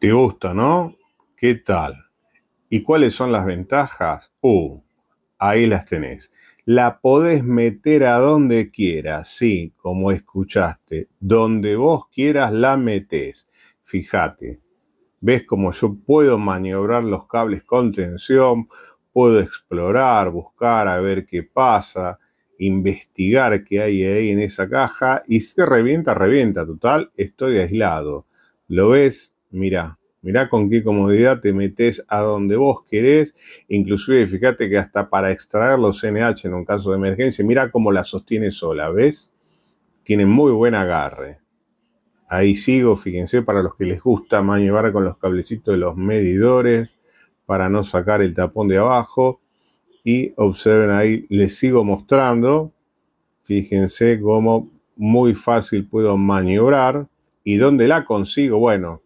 ¿Te gusta, no? ¿Qué tal? ¿Y cuáles son las ventajas? Uh, ahí las tenés. La podés meter a donde quieras, sí, como escuchaste. Donde vos quieras la metés. Fíjate, ves como yo puedo maniobrar los cables con tensión, puedo explorar, buscar, a ver qué pasa, investigar qué hay ahí en esa caja y si revienta, revienta, total, estoy aislado. ¿Lo ves? mirá, mirá con qué comodidad te metes a donde vos querés, inclusive fíjate que hasta para extraer los NH en un caso de emergencia, mirá cómo la sostiene sola, ¿ves? Tiene muy buen agarre. Ahí sigo, fíjense, para los que les gusta maniobrar con los cablecitos de los medidores para no sacar el tapón de abajo. Y observen ahí, les sigo mostrando. Fíjense cómo muy fácil puedo maniobrar. ¿Y dónde la consigo? Bueno,